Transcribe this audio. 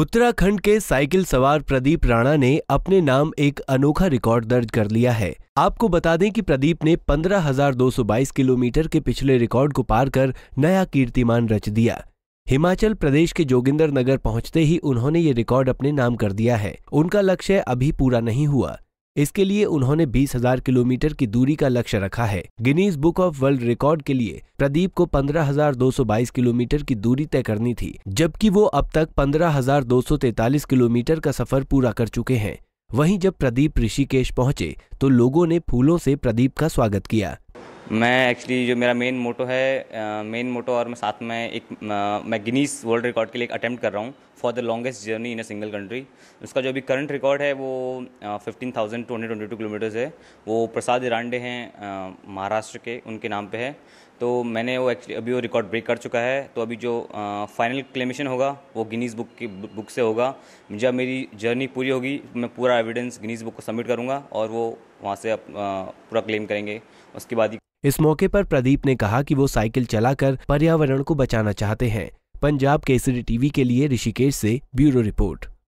उत्तराखंड के साइकिल सवार प्रदीप राणा ने अपने नाम एक अनोखा रिकॉर्ड दर्ज कर लिया है आपको बता दें कि प्रदीप ने 15,222 किलोमीटर के पिछले रिकॉर्ड को पार कर नया कीर्तिमान रच दिया हिमाचल प्रदेश के जोगिंदर नगर पहुंचते ही उन्होंने ये रिकॉर्ड अपने नाम कर दिया है उनका लक्ष्य अभी पूरा नहीं हुआ इसके लिए उन्होंने 20,000 किलोमीटर की दूरी का लक्ष्य रखा है Guinness Book of World Record के लिए प्रदीप को 15,222 किलोमीटर की दूरी तय करनी थी जबकि वो अब तक 15,243 किलोमीटर का सफर पूरा कर चुके हैं वहीं जब प्रदीप ऋषिकेश पहुंचे तो लोगों ने फूलों से प्रदीप का स्वागत किया मैं एक्चुअली जो मेरा मेन मोटो है मेन मोटो और मैं साथ में एक मैं गिनीस वर्ल्ड रिकॉर्ड के लिए एक अटैम्प्ट कर रहा हूँ for the longest journey in a single country उसका जो अभी करंट रिकॉर्ड है वो fifteen thousand two hundred twenty two kilometres है वो प्रसाद इरांडे हैं महाराष्ट्र के उनके नाम पे है तो मैंने वो एक्चुअली अभी वो रिकॉर्ड ब्रेक कर चुका है तो अभी जो फाइनल क्लेमेशन होगा वो गिनीज़ बुक की बुक से होगा जब मेरी जर्नी पूरी होगी मैं पूरा एविडेंस गिनीज़ बुक को सबमिट करूंगा और वो वहाँ से आ, पूरा क्लेम करेंगे उसके बाद ही इस मौके पर प्रदीप ने कहा कि वो साइकिल चलाकर पर्यावरण को बचाना चाहते हैं पंजाब केसरी टीवी के लिए ऋषिकेश से ब्यूरो रिपोर्ट